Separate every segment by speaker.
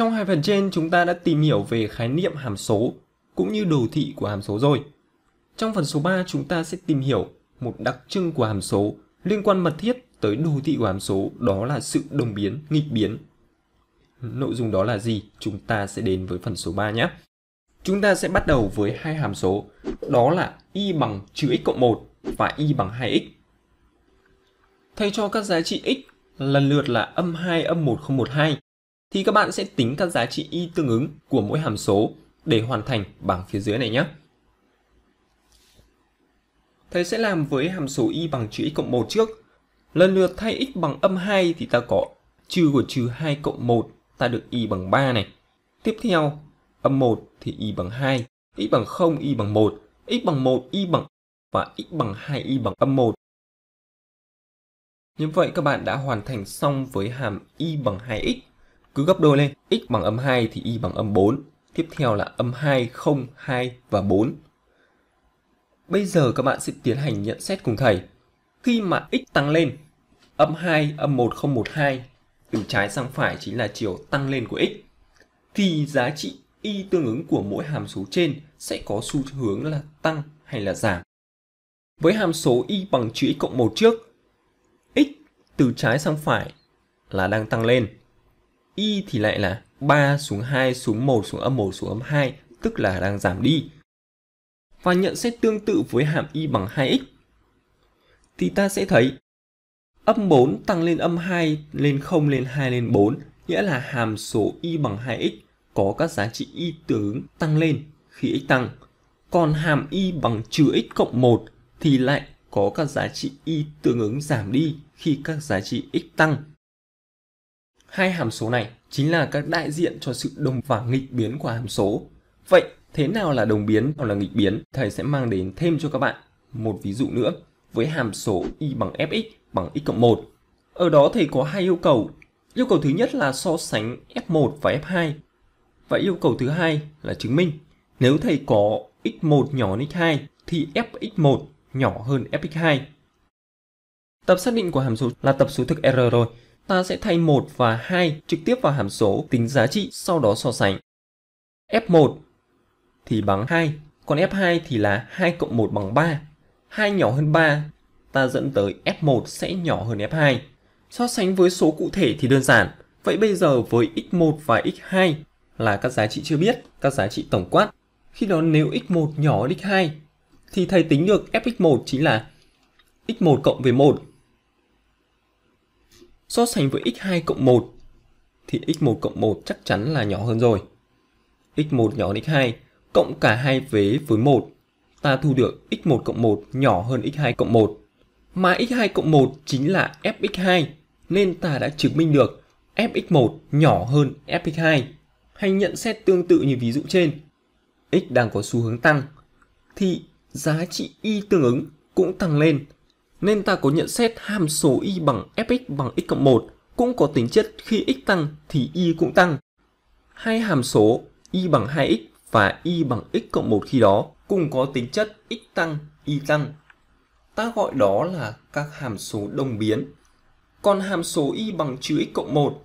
Speaker 1: Trong hai phần trên chúng ta đã tìm hiểu về khái niệm hàm số cũng như đồ thị của hàm số rồi. Trong phần số 3 chúng ta sẽ tìm hiểu một đặc trưng của hàm số liên quan mật thiết tới đồ thị của hàm số đó là sự đồng biến, nghịch biến. Nội dung đó là gì? Chúng ta sẽ đến với phần số 3 nhé. Chúng ta sẽ bắt đầu với hai hàm số, đó là y bằng trừ x cộng 1 và y bằng 2x. Thay cho các giá trị x lần lượt là âm 2, âm 1012 thì các bạn sẽ tính các giá trị y tương ứng của mỗi hàm số để hoàn thành bảng phía dưới này nhé. Thầy sẽ làm với hàm số y bằng chữ x cộng 1 trước. Lần lượt thay x bằng âm 2 thì ta có trừ của trừ 2 cộng 1 ta được y bằng 3 này. Tiếp theo, âm 1 thì y bằng 2, x bằng 0 y bằng 1, x bằng 1 y bằng và x bằng 2 y bằng âm 1. Như vậy các bạn đã hoàn thành xong với hàm y bằng 2x cứ gấp đôi lên x bằng âm 2 thì y bằng âm 4 tiếp theo là âm 2 0 2 và 4 bây giờ các bạn sẽ tiến hành nhận xét cùng thầy khi mà x tăng lên âm 2 âm 1 0 1 2 từ trái sang phải chính là chiều tăng lên của x thì giá trị y tương ứng của mỗi hàm số trên sẽ có xu hướng là tăng hay là giảm. Với hàm số y bằng chữ x cộng 1 trước, x từ trái sang phải là đang tăng lên y thì lại là 3 xuống 2 xuống 1 xuống âm 1 xuống âm 2, tức là đang giảm đi. Và nhận xét tương tự với hàm y bằng 2x. Thì ta sẽ thấy âm 4 tăng lên âm 2 lên 0 lên 2 lên 4, nghĩa là hàm số y bằng 2x có các giá trị y tương ứng tăng lên khi x tăng. Còn hàm y bằng trừ x cộng 1 thì lại có các giá trị y tương ứng giảm đi khi các giá trị x tăng. Hai hàm số này chính là các đại diện cho sự đồng và nghịch biến của hàm số. Vậy, thế nào là đồng biến hoặc là nghịch biến? Thầy sẽ mang đến thêm cho các bạn một ví dụ nữa với hàm số y bằng fx bằng x cộng 1. Ở đó thầy có hai yêu cầu. Yêu cầu thứ nhất là so sánh f1 và f2. Và yêu cầu thứ hai là chứng minh nếu thầy có x1 nhỏ hơn x2 thì fx1 nhỏ hơn fx2 Tập xác định của hàm số là tập số thực R rồi. Ta sẽ thay 1 và 2 trực tiếp vào hàm số tính giá trị sau đó so sánh. F1 thì bằng 2, còn F2 thì là 2 cộng 1 bằng 3. 2 nhỏ hơn 3, ta dẫn tới F1 sẽ nhỏ hơn F2. So sánh với số cụ thể thì đơn giản. Vậy bây giờ với x1 và x2 là các giá trị chưa biết, các giá trị tổng quát. Khi đó nếu x1 nhỏ hơn x2 thì thầy tính được fx1 chính là x1 cộng với 1 so sánh với x2 cộng 1 thì x1 cộng 1 chắc chắn là nhỏ hơn rồi. x1 nhỏ hơn x2, cộng cả hai vế với 1, ta thu được x1 cộng 1 nhỏ hơn x2 cộng 1. Mà x2 cộng 1 chính là fx2, nên ta đã chứng minh được fx1 nhỏ hơn fx2. Hay nhận xét tương tự như ví dụ trên, x đang có xu hướng tăng, thì giá trị y tương ứng cũng tăng lên nên ta có nhận xét hàm số y bằng fx bằng x cộng 1 cũng có tính chất khi x tăng thì y cũng tăng. Hai hàm số y bằng 2x và y bằng x cộng 1 khi đó cũng có tính chất x tăng, y tăng. Ta gọi đó là các hàm số đồng biến. Còn hàm số y bằng trừ x cộng 1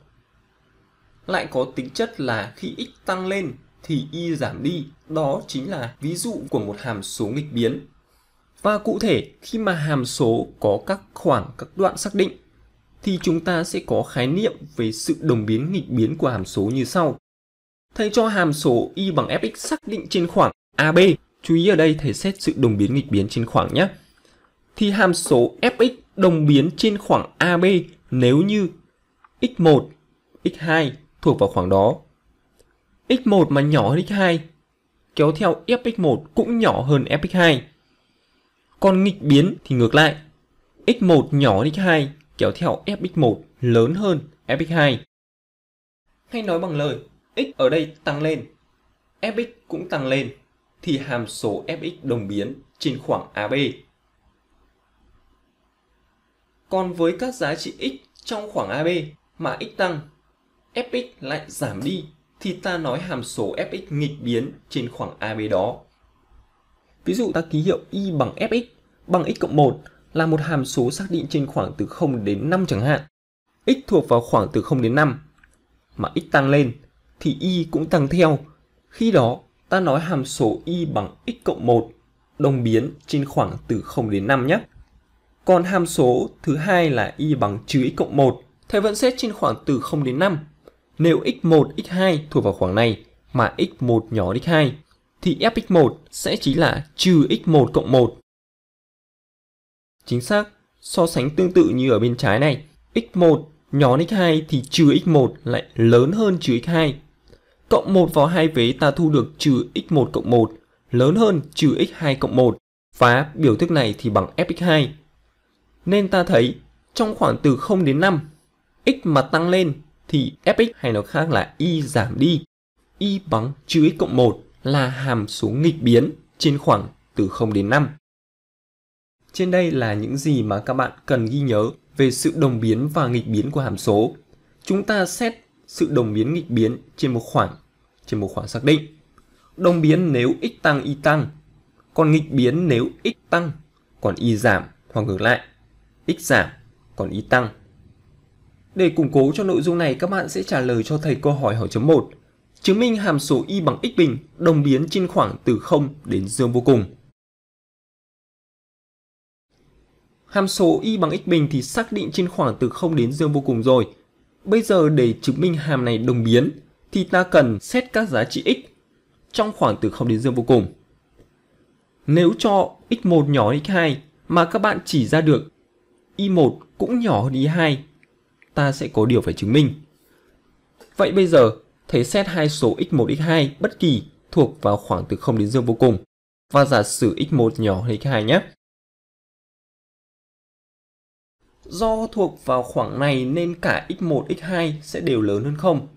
Speaker 1: lại có tính chất là khi x tăng lên thì y giảm đi. Đó chính là ví dụ của một hàm số nghịch biến. Và cụ thể, khi mà hàm số có các khoảng các đoạn xác định, thì chúng ta sẽ có khái niệm về sự đồng biến nghịch biến của hàm số như sau. Thầy cho hàm số y bằng fx xác định trên khoảng AB. Chú ý ở đây thầy xét sự đồng biến nghịch biến trên khoảng nhé. Thì hàm số fx đồng biến trên khoảng AB nếu như x1, x2 thuộc vào khoảng đó. x1 mà nhỏ hơn x2 kéo theo fx1 cũng nhỏ hơn fx2 còn nghịch biến thì ngược lại. x1 nhỏ hơn x2 kéo theo fx1 lớn hơn fx2. Hay nói bằng lời, x ở đây tăng lên, fx cũng tăng lên thì hàm số fx đồng biến trên khoảng AB. Còn với các giá trị x trong khoảng AB mà x tăng, fx lại giảm đi thì ta nói hàm số fx nghịch biến trên khoảng AB đó. Ví dụ ta ký hiệu y bằng fx bằng x cộng 1 là một hàm số xác định trên khoảng từ 0 đến 5 chẳng hạn. x thuộc vào khoảng từ 0 đến 5 mà x tăng lên thì y cũng tăng theo. Khi đó ta nói hàm số y bằng x cộng 1 đồng biến trên khoảng từ 0 đến 5 nhé. Còn hàm số thứ hai là y bằng trừ x cộng 1 thầy vẫn xét trên khoảng từ 0 đến 5. Nếu x1, x2 thuộc vào khoảng này mà x1 nhỏ x2 thì fx1 sẽ chính là trừ x1 cộng 1. Chính xác, so sánh tương tự như ở bên trái này, x1 nhỏ x2 thì trừ x1 lại lớn hơn trừ x2. Cộng 1 vào hai vế ta thu được trừ x1 cộng 1 lớn hơn trừ x2 cộng 1 và biểu thức này thì bằng fx2. Nên ta thấy trong khoảng từ 0 đến 5, x mà tăng lên thì fx hay nói khác là y giảm đi, y bằng trừ x cộng 1 là hàm số nghịch biến trên khoảng từ 0 đến 5. Trên đây là những gì mà các bạn cần ghi nhớ về sự đồng biến và nghịch biến của hàm số. Chúng ta xét sự đồng biến nghịch biến trên một khoảng trên một khoảng xác định. Đồng biến nếu x tăng y tăng, còn nghịch biến nếu x tăng còn y giảm hoặc ngược lại, x giảm còn y tăng. Để củng cố cho nội dung này các bạn sẽ trả lời cho thầy câu hỏi hỏi chấm 1 chứng minh hàm số y bằng x bình đồng biến trên khoảng từ 0 đến dương vô cùng. Hàm số y bằng x bình thì xác định trên khoảng từ 0 đến dương vô cùng rồi. Bây giờ để chứng minh hàm này đồng biến thì ta cần xét các giá trị x trong khoảng từ 0 đến dương vô cùng. Nếu cho x1 nhỏ hơn x2 mà các bạn chỉ ra được y1 cũng nhỏ hơn y2, ta sẽ có điều phải chứng minh. Vậy bây giờ thầy xét hai số x1, x2 bất kỳ thuộc vào khoảng từ 0 đến dương vô cùng và giả sử x1 nhỏ hơn x2 nhé. Do thuộc vào khoảng này nên cả x1, x2 sẽ đều lớn hơn 0.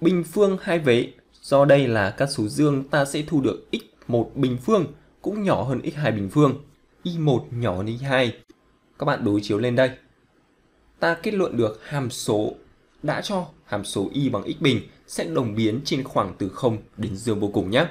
Speaker 1: Bình phương hai vế, do đây là các số dương ta sẽ thu được x1 bình phương cũng nhỏ hơn x2 bình phương, y1 nhỏ hơn y2. Các bạn đối chiếu lên đây. Ta kết luận được hàm số đã cho hàm số y bằng x bình sẽ đồng biến trên khoảng từ 0 đến dương vô cùng nhé.